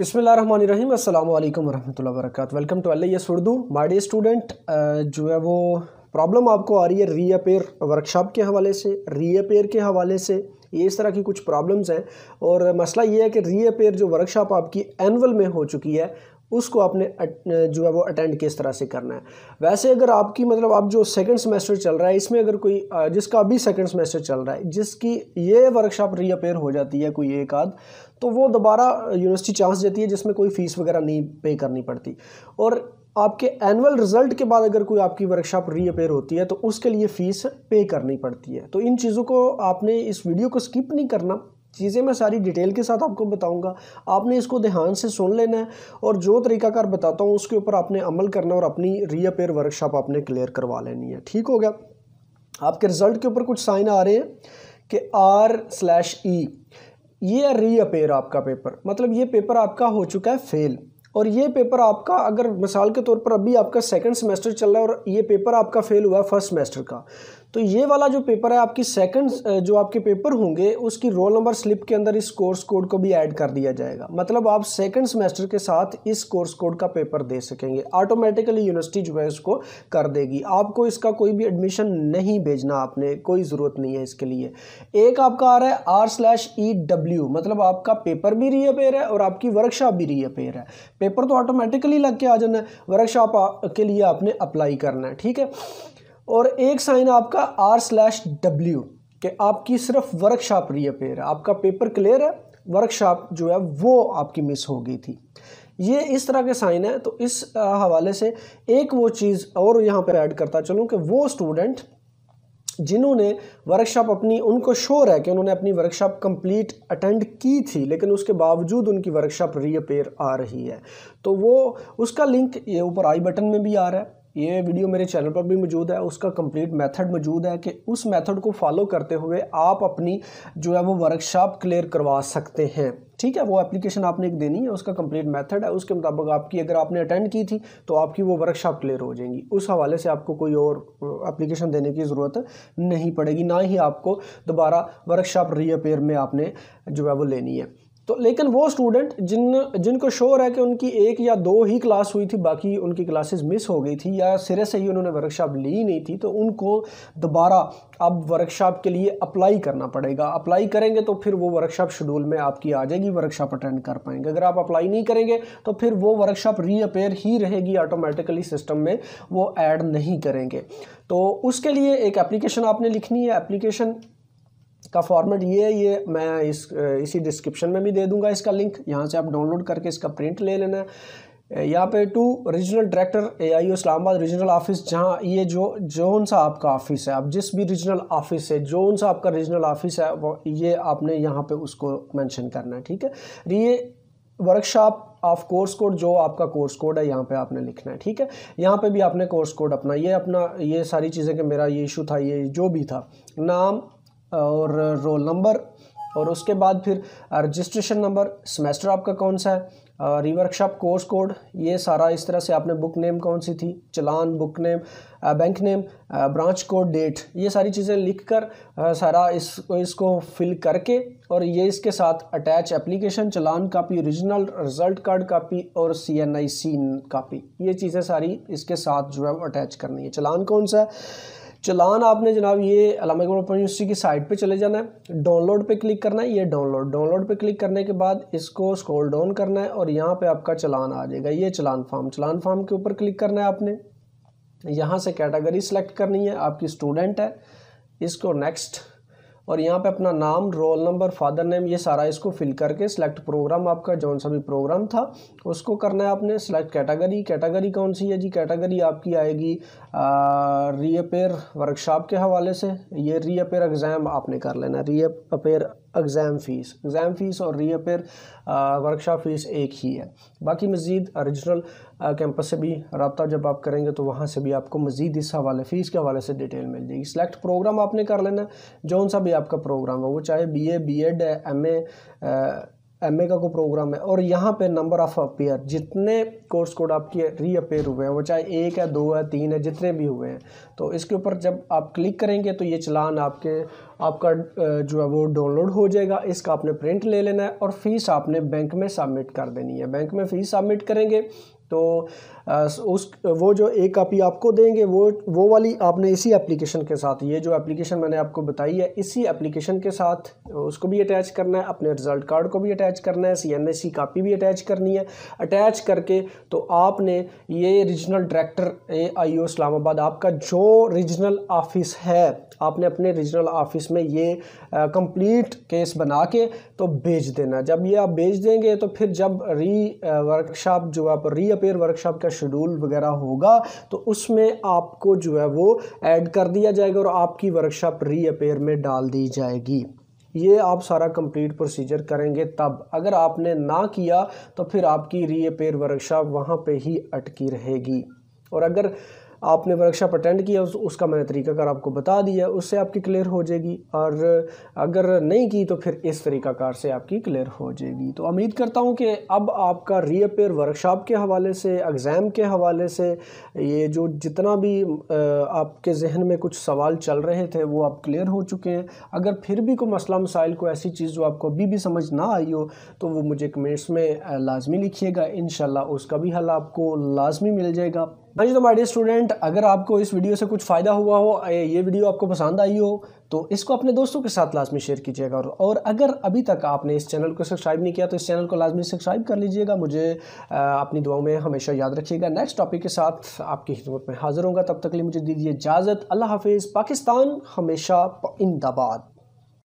बिसमीम अल्लाम वरहमल वर्क welcome to L S Urdu my dear student जो है वो प्रॉब्लम आपको आ रही है रीअपेयर वर्कशॉप के हवाले से रीअपेयर के हवाले से ये इस तरह की कुछ प्रॉब्लम्स हैं और मसला ये है कि रीअपेयर जो वर्कशॉप आपकी एनअल में हो चुकी है उसको आपने जो है वो अटेंड किस तरह से करना है वैसे अगर आपकी मतलब आप जो सेकंड सेमेस्टर चल रहा है इसमें अगर कोई जिसका अभी सेकंड सेमेस्टर चल रहा है जिसकी ये वर्कशॉप रीअपेयर हो जाती है कोई एक आध तो वो दोबारा यूनिवर्सिटी चांस देती है जिसमें कोई फ़ीस वगैरह नहीं पे करनी पड़ती और आपके एनुअल रिजल्ट के बाद अगर कोई आपकी वर्कशॉप रीअपेयर होती है तो उसके लिए फ़ीस पे करनी पड़ती है तो इन चीज़ों को आपने इस वीडियो को स्किप नहीं करना चीज़ें मैं सारी डिटेल के साथ आपको बताऊंगा आपने इसको ध्यान से सुन लेना है और जो तरीकाकार बताता हूँ उसके ऊपर आपने अमल करना और अपनी रीअपेयर वर्कशॉप आपने क्लियर करवा लेनी है ठीक हो गया आपके रिज़ल्ट के ऊपर कुछ साइन आ रहे हैं कि आर स्लैश ई ये रीअपेयर आपका पेपर मतलब ये पेपर आपका हो चुका है फेल और ये पेपर आपका अगर मिसाल के तौर पर अभी आपका सेकंड सेमेस्टर चल रहा है और ये पेपर आपका फेल हुआ है फर्स्ट सेमेस्टर का तो ये वाला जो पेपर है आपकी सेकंड जो आपके पेपर होंगे उसकी रोल नंबर स्लिप के अंदर इस कोर्स कोड को भी ऐड कर दिया जाएगा मतलब आप सेकंड सेमेस्टर के साथ इस कोर्स कोड का पेपर दे सकेंगे ऑटोमेटिकली यूनिवर्सिटी जो है उसको कर देगी आपको इसका कोई भी एडमिशन नहीं भेजना आपने कोई ज़रूरत नहीं है इसके लिए एक आपका आ रहा है आर स्लैश ई डब्ल्यू मतलब आपका पेपर भी रीअपेयर है और आपकी वर्कशॉप भी रीअपेयर है पेपर तो ऑटोमेटिकली लग के आ जाना है वर्कशॉप के लिए आपने अप्लाई करना है ठीक है और एक साइन आपका आर स्लैश डब्ल्यू कि आपकी सिर्फ वर्कशॉप रीअपेयर है आपका पेपर क्लियर है वर्कशॉप जो है वो आपकी मिस हो गई थी ये इस तरह के साइन है तो इस हवाले से एक वो चीज़ और यहाँ पर ऐड करता चलूँ कि वो स्टूडेंट जिन्होंने वर्कशॉप अपनी उनको शोर है कि उन्होंने अपनी वर्कशॉप कंप्लीट अटेंड की थी लेकिन उसके बावजूद उनकी वर्कशॉप रीअपेयर आ रही है तो वो उसका लिंक ये ऊपर आई बटन में भी आ रहा है ये वीडियो मेरे चैनल पर भी मौजूद है उसका कंप्लीट मेथड मौजूद है कि उस मेथड को फॉलो करते हुए आप अपनी जो है वो वर्कशॉप क्लियर करवा सकते हैं ठीक है वो एप्लीकेशन आपने एक देनी है उसका कंप्लीट मेथड है उसके मुताबिक आपकी अगर आपने अटेंड की थी तो आपकी वो वर्कशॉप क्लियर हो जाएंगी उस हवाले से आपको कोई और एप्लीकेशन देने की ज़रूरत नहीं पड़ेगी ना ही आपको दोबारा वर्कशॉप रीअपेयर में आपने जो है वो लेनी है तो लेकिन वो स्टूडेंट जिन जिनको शोर है कि उनकी एक या दो ही क्लास हुई थी बाकी उनकी क्लासेस मिस हो गई थी या सिरे से ही उन्होंने वर्कशॉप ली नहीं थी तो उनको दोबारा अब वर्कशॉप के लिए अप्लाई करना पड़ेगा अप्लाई करेंगे तो फिर वो वर्कशॉप शेड्यूल में आपकी आ जाएगी वर्कशॉप अटेंड कर पाएंगे अगर आप अप्लाई नहीं करेंगे तो फिर वो वर्कशॉप रीअपेयर ही रहेगी ऑटोमेटिकली सिस्टम में वो ऐड नहीं करेंगे तो उसके लिए एक एप्लीकेशन आपने लिखनी है एप्लीकेशन का फॉर्मेट ये है ये मैं इस इसी डिस्क्रिप्शन में भी दे दूंगा इसका लिंक यहाँ से आप डाउनलोड करके इसका प्रिंट ले लेना है यहाँ पे to regional director A I Islamabad regional office जहाँ ये जो जोन सा आपका ऑफिस है आप जिस भी रीजनल ऑफिस है जोन सा आपका रीजनल ऑफिस है वो ये आपने यहाँ पे उसको मेंशन करना है ठीक है ये वर्कशॉप ऑफ कोर्स कोड जो आपका कोर्स कोड है यहाँ पे आपने लिखना है ठीक है यहाँ पे भी आपने कोर्स कोड अपना ये अपना ये सारी चीज़ें कि मेरा ये इशू था ये जो भी था नाम और रोल नंबर और उसके बाद फिर रजिस्ट्रेशन नंबर सेमेस्टर आपका कौन सा है रिवर्कशॉप कोर्स कोड ये सारा इस तरह से आपने बुक नेम कौन सी थी challan book name bank name branch code date ये सारी चीज़ें लिख कर सारा इसको इसको फिल करके और ये इसके साथ attach application challan copy original result card copy और सी एन आई सी कापी ये चीज़ें सारी इसके साथ जो है वो अटैच करनी है चलान कौन सा है चलान आपने जनाब ये अलामा इकबाल ओपन यूनिवर्सिटी की साइट पे चले जाना है डाउनलोड पे क्लिक करना है ये डाउनलोड डाउनलोड पे क्लिक करने के बाद इसको स्क्रॉल डाउन करना है और यहाँ पे आपका चलान आ जाएगा ये चलान फॉर्म चलान फॉर्म के ऊपर क्लिक करना है आपने यहाँ से कैटेगरी सेलेक्ट करनी है आपकी स्टूडेंट है इसको नेक्स्ट और यहाँ पे अपना नाम रोल नंबर फादर नेम ये सारा इसको फिल करके सिलेक्ट प्रोग्राम आपका जौन सा भी प्रोग्राम था उसको करना है आपने सिलेक्ट कैटेगरी कैटेगरी कौन सी है जी कैटेगरी आपकी आएगी रीअपेयर वर्कशॉप के हवाले से ये रीअपेयर एग्ज़ाम आपने कर लेना reappear exam fees exam fees और रीअपेयर वर्कशॉप फ़ीस एक ही है बाकी मज़ीद रीजनल कैंपस से भी रबता जब आप करेंगे तो वहाँ से भी आपको मज़ीद इस हवाले फ़ीस के हवाले से डिटेल मिल जाएगी सिलेक्ट प्रोग्राम आपने कर लेना जौन सा भी आपका प्रोग्राम हो वो चाहे B A B Ed M A M का को प्रोग्राम है और यहाँ पे नंबर ऑफ अपेयर जितने कोर्स कोड आपके रीअपेयर हुए हैं वो चाहे एक है दो है तीन है जितने भी हुए हैं तो इसके ऊपर जब आप क्लिक करेंगे तो ये चलान आपके आपका जो है वो डाउनलोड हो जाएगा इसका आपने प्रिंट ले लेना है और फीस आपने बैंक में सबमिट कर देनी है बैंक में फ़ीस सबमिट करेंगे तो उस वो जो एक कापी आपको देंगे वो वो वाली आपने इसी एप्लीकेशन के साथ ये जो एप्लीकेशन मैंने आपको बताई है इसी एप्लीकेशन के साथ उसको भी अटैच करना है अपने रिज़ल्ट कार्ड को भी अटैच करना है सी एन एस कापी भी अटैच करनी है अटैच करके तो आपने ये regional director A I O Islamabad आपका जो रीजनल ऑफिस है आपने अपने रीजनल ऑफिस में ये कंप्लीट केस बना के तो भेज देना जब ये आप भेज देंगे तो फिर जब री वर्कशॉप जो आप री पेयर वर्कशॉप का शेड्यूल वगैरह होगा तो उसमें आपको जो है वो ऐड कर दिया जाएगा और आपकी वर्कशॉप रीअपेयर में डाल दी जाएगी ये आप सारा कंप्लीट प्रोसीजर करेंगे तब अगर आपने ना किया तो फिर आपकी रीअपेयर वर्कशॉप वहाँ पर ही अटकी रहेगी और अगर आपने वर्कशॉप अटेंड किया उस, उसका मैंने तरीकाकार आपको बता दिया उससे आपकी क्लियर हो जाएगी और अगर नहीं की तो फिर इस तरीकाकार से आपकी क्लियर हो जाएगी तो उम्मीद करता हूँ कि अब आपका रीअपेयर वर्कशॉप के हवाले से एग्ज़ाम के हवाले से ये जो जितना भी आपके जहन में कुछ सवाल चल रहे थे वो आप क्लियर हो चुके हैं अगर फिर भी कोई मसला मसाइल को ऐसी चीज़ जो आपको अभी भी समझ ना आई हो तो वो मुझे कमेंट्स में लाजमी लिखिएगा इन उसका भी हल आपको लाजमी मिल जाएगा हाँ जी तो माय डियर स्टूडेंट अगर आपको इस वीडियो से कुछ फ़ायदा हुआ हो ये वीडियो आपको पसंद आई हो तो इसको अपने दोस्तों के साथ लाजमी शेयर कीजिएगा और अगर अभी तक आपने इस चैनल को सब्सक्राइब नहीं किया तो इस चैनल को लाजमी सब्सक्राइब कर लीजिएगा मुझे अपनी दुआओं में हमेशा याद रखिएगा नेक्स्ट टॉपिक के साथ आपकी खिदमत में हाज़िर होंगे तब तक के लिए मुझे दीजिए इजाज़त अल्लाह हाफिज़ पाकिस्तान हमेशा इंदाबाद